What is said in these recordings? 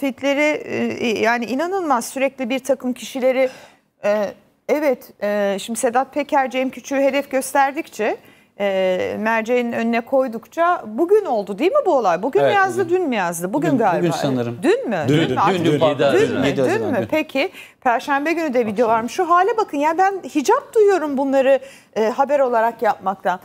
tweetleri e, e, yani inanılmaz sürekli bir takım kişileri e, evet e, şimdi Sedat Peker Cem Küçük'ü hedef gösterdikçe e, merceğin önüne koydukça bugün oldu değil mi bu olay? Bugün evet, yazdı, bugün. dün mü yazdı? Bugün, dün, galiba. Bugün sanırım. Dün mü? Dün, dün, dün, dün, dün, dün, dün, dün dün mü? Peki. Perşembe günü de video varmış. Şu hale bakın. Yani ben hicap duyuyorum bunları e, haber olarak yapmaktan.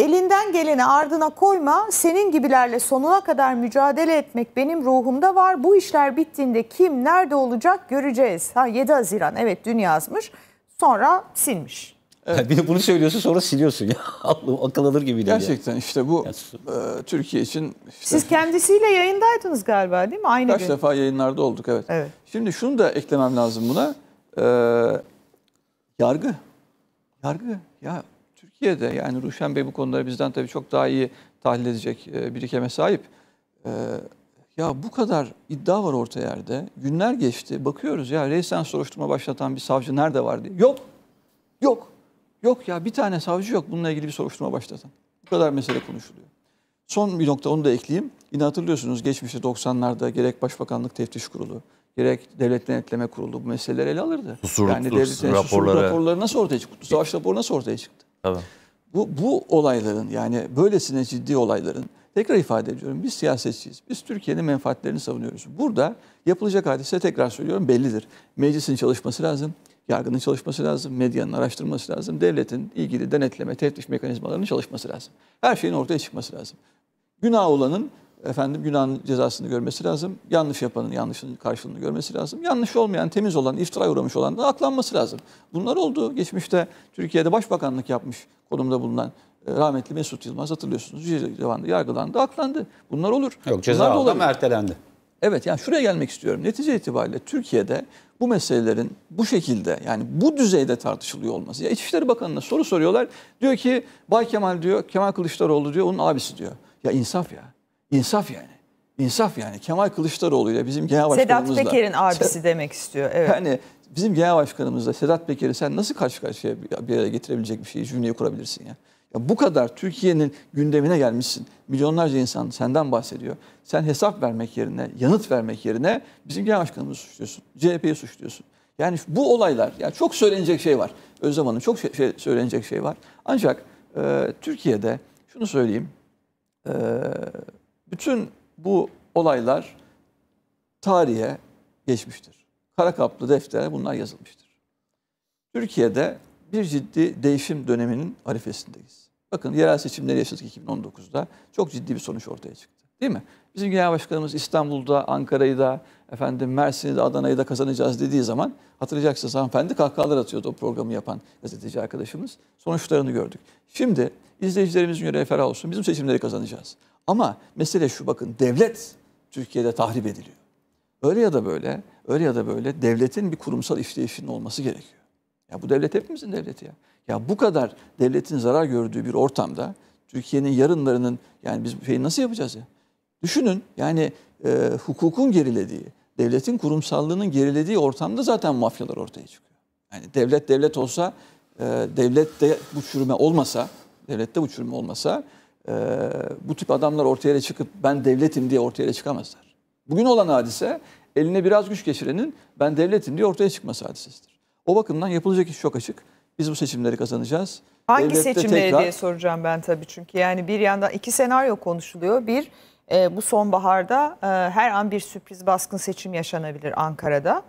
Elinden geleni ardına koyma, senin gibilerle sonuna kadar mücadele etmek benim ruhumda var. Bu işler bittiğinde kim nerede olacak göreceğiz. Ha 7 Haziran evet dün yazmış. Sonra silmiş. Evet. Bir de bunu söylüyorsun sonra siliyorsun ya. Allah akıl alır gibi değil. Gerçekten ya. işte bu e, Türkiye için... Işte, Siz kendisiyle yayındaydınız galiba değil mi? Aynı kaç gün. defa yayınlarda olduk evet. evet. Şimdi şunu da eklemem lazım buna. E, yargı. Yargı. Ya Türkiye'de yani Ruşen Bey bu konuları bizden tabii çok daha iyi tahlil edecek e, birikeme sahip. E, ya bu kadar iddia var orta yerde. Günler geçti. Bakıyoruz ya reysen soruşturma başlatan bir savcı nerede var diye. Yok. Yok. Yok ya bir tane savcı yok bununla ilgili bir soruşturma başlatan. Bu kadar mesele konuşuluyor. Son bir nokta onu da ekleyeyim. Yine hatırlıyorsunuz geçmişte 90'larda gerek Başbakanlık Teftiş Kurulu, gerek Devlet Denetleme Kurulu bu meseleleri ele alırdı. Susur, yani devlet raporları. raporları nasıl ortaya çıktı? Savaş raporu nasıl ortaya çıktı? Tabii. Bu, bu olayların yani böylesine ciddi olayların tekrar ifade ediyorum biz siyasetçiyiz. Biz Türkiye'nin menfaatlerini savunuyoruz. Burada yapılacak hadise tekrar söylüyorum bellidir. Meclisin çalışması lazım, yargının çalışması lazım, medyanın araştırması lazım, devletin ilgili denetleme, teftiş mekanizmalarının çalışması lazım. Her şeyin ortaya çıkması lazım. Günah olanın efendim günahın cezasını görmesi lazım. Yanlış yapanın yanlışının karşılığını görmesi lazım. Yanlış olmayan, temiz olan, iftira uğramış olan da aklanması lazım. Bunlar oldu. Geçmişte Türkiye'de başbakanlık yapmış konumda bulunan e, rahmetli Mesut Yılmaz hatırlıyorsunuz. Cezaevinde yargılandı, aklandı. Bunlar olur. Yok ceza aldı ama ertelendi. Evet yani şuraya gelmek istiyorum. Netice itibariyle Türkiye'de bu meselelerin bu şekilde yani bu düzeyde tartışılıyor olması. Ya İçişleri Bakanı'na soru soruyorlar. Diyor ki Bay Kemal diyor, Kemal Kılıçdaroğlu diyor, onun abisi diyor. Ya insaf ya. İnsaf yani. İnsaf yani. Kemal Kılıçdaroğlu ile bizim genel başkanımızla. Sedat Peker'in abisi Sed demek istiyor. Evet. Yani bizim genel başkanımızla Sedat Peker'i sen nasıl karşı karşıya bir araya getirebilecek bir şey, cümleyi kurabilirsin ya? ya bu kadar Türkiye'nin gündemine gelmişsin. Milyonlarca insan senden bahsediyor. Sen hesap vermek yerine, yanıt vermek yerine bizim genel başkanımızı suçluyorsun. CHP'yi suçluyorsun. Yani bu olaylar, yani çok söylenecek şey var. Özlem Hanım çok şey, şey, söylenecek şey var. Ancak e, Türkiye'de şunu söyleyeyim. Eee bütün bu olaylar tarihe geçmiştir. Kara kaplı deftere bunlar yazılmıştır. Türkiye'de bir ciddi değişim döneminin arifesindeyiz. Bakın yerel seçimleri yaşadık 2019'da. Çok ciddi bir sonuç ortaya çıktı. Değil mi? Bizim genel başkanımız İstanbul'da, Ankara'yı da, efendim Mersin'i de, Adana'yı da kazanacağız dediği zaman hatırlayacaksınız hanımefendi kahkahalar atıyordu o programı yapan gazeteci arkadaşımız. Sonuçlarını gördük. Şimdi İzleyicilerimizin yüreği ferah olsun. Bizim seçimleri kazanacağız. Ama mesele şu bakın devlet Türkiye'de tahrip ediliyor. Öyle ya da böyle, öyle ya da böyle devletin bir kurumsal işleyişinin olması gerekiyor. Ya bu devlet hepimizin devleti ya. Ya bu kadar devletin zarar gördüğü bir ortamda Türkiye'nin yarınlarının yani biz şeyi nasıl yapacağız ya? Düşünün yani e, hukukun gerilediği, devletin kurumsallığının gerilediği ortamda zaten mafyalar ortaya çıkıyor. Yani devlet devlet olsa, e, devlette bu çürüme olmasa Devlette bu çürüme olmasa e, bu tip adamlar ortaya çıkıp ben devletim diye ortaya çıkamazlar. Bugün olan hadise eline biraz güç geçirenin ben devletim diye ortaya çıkması hadisesidir. O bakımdan yapılacak iş çok açık. Biz bu seçimleri kazanacağız. Hangi Devlette seçimleri tekrar... diye soracağım ben tabii çünkü yani bir yandan iki senaryo konuşuluyor. Bir e, bu sonbaharda e, her an bir sürpriz baskın seçim yaşanabilir Ankara'da.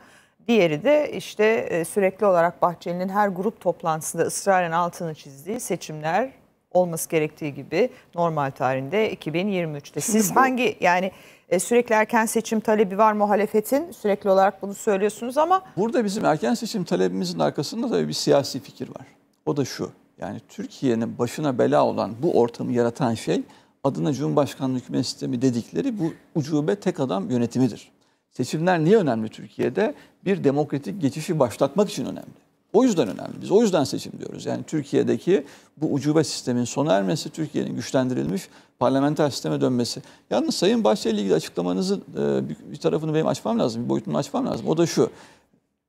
Diğeri de işte e, sürekli olarak Bahçeli'nin her grup toplantısında ısraren altını çizdiği seçimler olması gerektiği gibi normal tarihinde 2023'te. Siz bu... hangi yani e, sürekli erken seçim talebi var muhalefetin sürekli olarak bunu söylüyorsunuz ama. Burada bizim erken seçim talebimizin arkasında tabii bir siyasi fikir var. O da şu yani Türkiye'nin başına bela olan bu ortamı yaratan şey adına Cumhurbaşkanlığı hükümet sistemi dedikleri bu ucube tek adam yönetimidir. Seçimler niye önemli Türkiye'de? Bir demokratik geçişi başlatmak için önemli. O yüzden önemli. Biz o yüzden seçim diyoruz. Yani Türkiye'deki bu ucube sistemin sona ermesi, Türkiye'nin güçlendirilmiş parlamenter sisteme dönmesi. Yalnız Sayın Bahçeli ile ilgili açıklamanızı e, bir tarafını benim açmam lazım, bir boyutunu açmam lazım. O da şu.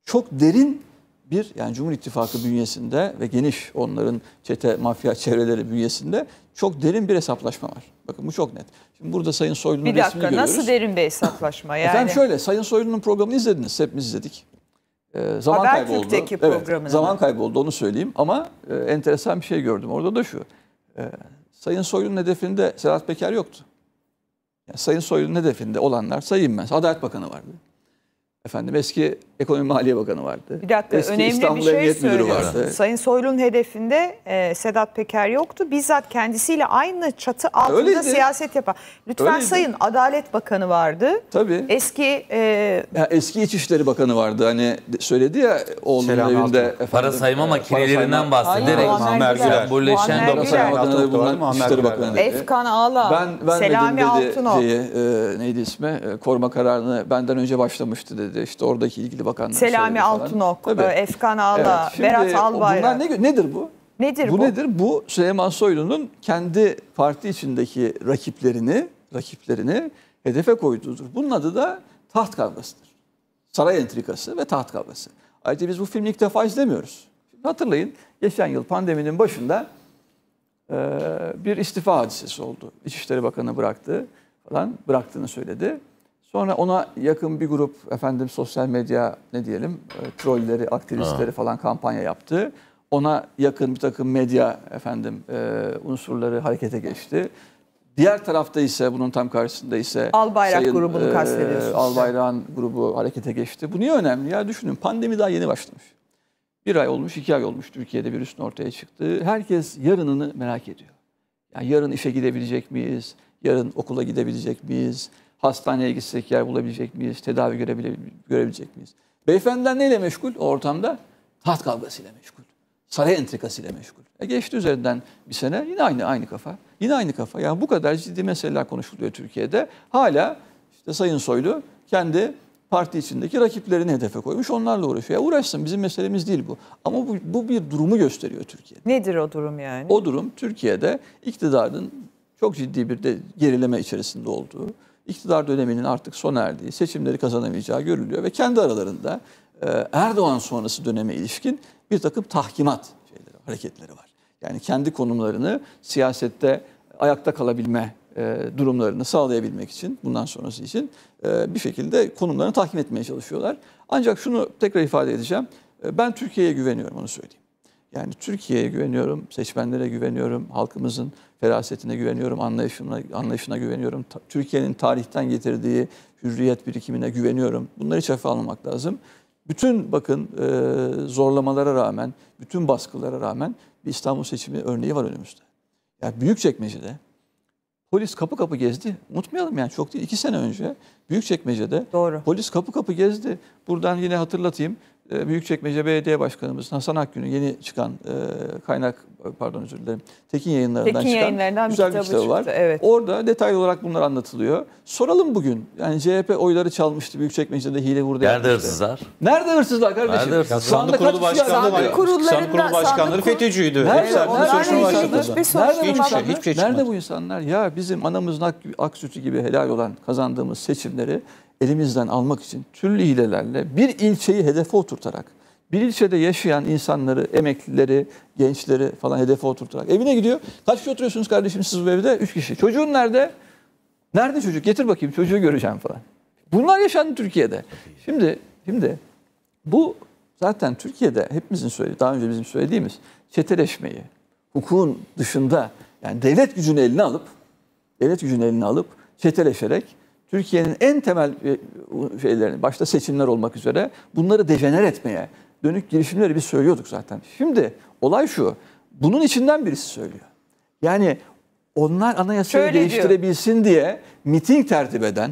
Çok derin bir yani Cumhur İttifakı bünyesinde ve geniş onların çete mafya çevreleri bünyesinde çok derin bir hesaplaşma var. Bakın bu çok net. Şimdi burada Sayın Soylu'nun resmini görüyoruz. Bir dakika nasıl derin bir hesaplaşma yani? Efendim şöyle Sayın Soylu'nun programını izlediniz. Hepimiz izledik. E, zaman Habertürk'teki kayboldu. programına. Evet, zaman kayboldu onu söyleyeyim ama e, enteresan bir şey gördüm. Orada da şu. E, Sayın Soylu'nun hedefinde Sedat Peker yoktu. Yani Sayın Soylu'nun hedefinde olanlar sayayım ben. Adalet Bakanı vardı. Efendim eski Ekonomi Maliye Bakanı vardı. Bir dakika Eski önemli İstanbul bir şey Emniyet Sayın Soylu'nun hedefinde e, Sedat Peker yoktu. Bizzat kendisiyle aynı çatı altında Öyleydi. siyaset yapar. Lütfen Öyleydi. Sayın Adalet Bakanı vardı. Tabii. Eski e... ya eski İçişleri Bakanı vardı. Hani söyledi ya oğlunun Selam evinde altın. efendim, para sayma makinelerinden bahsederek sembolleşen para sayma makinelerinden İçişleri Bakanı dedi. Efkan Ağla. Ben ben Selami Altunok. Şeyi, e, neydi ismi? E, koruma kararını benden önce başlamıştı dedi. İşte oradaki ilgili Bakanları Selami Altunok, Tabii. E, Efkan Ağla, evet. Şimdi, Berat Albayrak. Bunlar ne, nedir bu? Nedir bu? Bu nedir? Bu Süleyman Soylu'nun kendi parti içindeki rakiplerini, rakiplerini hedefe koyduğudur. Bunun adı da taht kavgasıdır. Saray entrikası ve taht kavgası. Ayrıca biz bu filmi ilk defa izlemiyoruz. Şimdi hatırlayın geçen yıl pandeminin başında e, bir istifa hadisesi oldu. İçişleri Bakanı bıraktı falan bıraktığını söyledi. Sonra ona yakın bir grup efendim sosyal medya ne diyelim e, trolleri, aktivistleri ha. falan kampanya yaptı. Ona yakın bir takım medya efendim e, unsurları harekete geçti. Diğer tarafta ise bunun tam karşısında ise Albayrak sayın, grubunu e, kastediyorsunuz. Albayrak'ın grubu harekete geçti. Bu niye önemli ya düşünün pandemi daha yeni başlamış. Bir ay olmuş, iki ay olmuş Türkiye'de virüsün ortaya çıktığı. Herkes yarınını merak ediyor. Yani yarın işe gidebilecek miyiz? Yarın okula gidebilecek miyiz? Hastaneye gitsek yer bulabilecek miyiz? Tedavi görebile, görebilecek miyiz? Beyefendiler neyle meşgul o ortamda? Taht kavgasıyla meşgul. Saray entrikasıyla meşgul. E geçti üzerinden bir sene yine aynı aynı kafa. Yine aynı kafa. Yani bu kadar ciddi meseleler konuşuluyor Türkiye'de. Hala işte Sayın Soylu kendi parti içindeki rakiplerini hedefe koymuş. Onlarla uğraşıyor. Ya uğraşsın bizim meselemiz değil bu. Ama bu, bu bir durumu gösteriyor Türkiye'de. Nedir o durum yani? O durum Türkiye'de iktidarın çok ciddi bir de gerileme içerisinde olduğu, iktidar döneminin artık sona erdiği, seçimleri kazanamayacağı görülüyor ve kendi aralarında e, Erdoğan sonrası döneme ilişkin bir takım tahkimat şeyleri, hareketleri var. Yani kendi konumlarını siyasette ayakta kalabilme e, durumlarını sağlayabilmek için, bundan sonrası için e, bir şekilde konumlarını tahkim etmeye çalışıyorlar. Ancak şunu tekrar ifade edeceğim. Ben Türkiye'ye güveniyorum onu söyleyeyim. Yani Türkiye'ye güveniyorum, seçmenlere güveniyorum, halkımızın ferasetine güveniyorum, anlayışına, anlayışına güveniyorum. Türkiye'nin tarihten getirdiği hürriyet birikimine güveniyorum. Bunları hiç almak lazım. Bütün bakın e, zorlamalara rağmen, bütün baskılara rağmen bir İstanbul seçimi örneği var önümüzde. Yani Büyükçekmece'de polis kapı kapı gezdi. Unutmayalım yani çok değil. iki sene önce Büyükçekmece'de Doğru. polis kapı kapı gezdi. Buradan yine hatırlatayım. Ee, Büyükçekmece Belediye Başkanımız Hasan Akgün'ün yeni çıkan e, kaynak pardon özür dilerim. Tekin yayınlarından Tekin çıkan yayınlarından güzel bir kitabı, kitabı var. Çıktı, evet. Orada detaylı olarak bunlar anlatılıyor. Soralım bugün. Yani CHP oyları çalmıştı Büyükçekmece'de hile vurdu. Nerede yapmıştı. hırsızlar? Nerede hırsızlar kardeşim? Nerede hırsızlar? Şu anda kurulu başkanları var. Sandık kurulu başkanları FETÖ'cüydü. Nerede? Onlar Nerede bu insanlar? Ya bizim anamızın ak, ak sütü gibi helal olan kazandığımız seçimleri elimizden almak için türlü hilelerle bir ilçeyi hedefe oturtarak, bir ilçede yaşayan insanları, emeklileri, gençleri falan hedefe oturtarak evine gidiyor. Kaç kişi oturuyorsunuz kardeşim siz bu evde? Üç kişi. Çocuğun nerede? Nerede çocuk? Getir bakayım çocuğu göreceğim falan. Bunlar yaşandı Türkiye'de. Şimdi şimdi bu zaten Türkiye'de hepimizin söylediği, daha önce bizim söylediğimiz çeteleşmeyi, hukukun dışında yani devlet gücünü eline alıp devlet gücünü eline alıp çeteleşerek Türkiye'nin en temel e, şeylerini, başta seçimler olmak üzere bunları dejener etmeye dönük girişimleri biz söylüyorduk zaten. Şimdi olay şu, bunun içinden birisi söylüyor. Yani onlar anayasayı Şöyle değiştirebilsin diyor. diye miting tertip eden,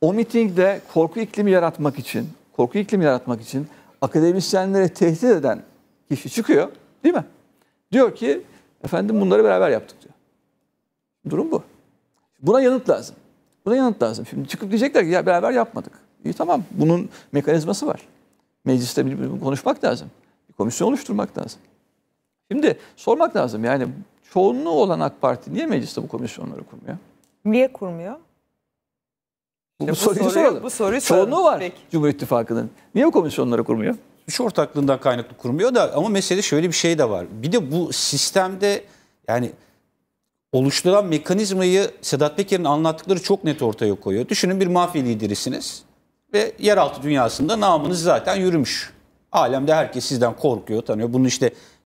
o mitingde korku iklimi yaratmak için, korku iklimi yaratmak için akademisyenlere tehdit eden kişi çıkıyor değil mi? Diyor ki efendim bunları beraber yaptık diyor. Durum bu. Buna yanıt lazım. Buna yanıt lazım. Şimdi çıkıp diyecekler ki ya beraber yapmadık. İyi tamam bunun mekanizması var. Mecliste birbirini konuşmak lazım. Bir komisyon oluşturmak lazım. Şimdi sormak lazım yani çoğunluğu olan AK Parti niye mecliste bu komisyonları kurmuyor? Niye kurmuyor? Bu, bu, soruyu, soruyu soralım. Bu soruyu Çoğunluğu var Peki. Cumhur İttifakı'nın. Niye bu komisyonları kurmuyor? Suç ortaklığından kaynaklı kurmuyor da ama mesele şöyle bir şey de var. Bir de bu sistemde yani oluşturan mekanizmayı Sedat Peker'in anlattıkları çok net ortaya koyuyor. Düşünün bir mafya liderisiniz ve yeraltı dünyasında namınız zaten yürümüş. Alemde herkes sizden korkuyor, tanıyor. Bunun işte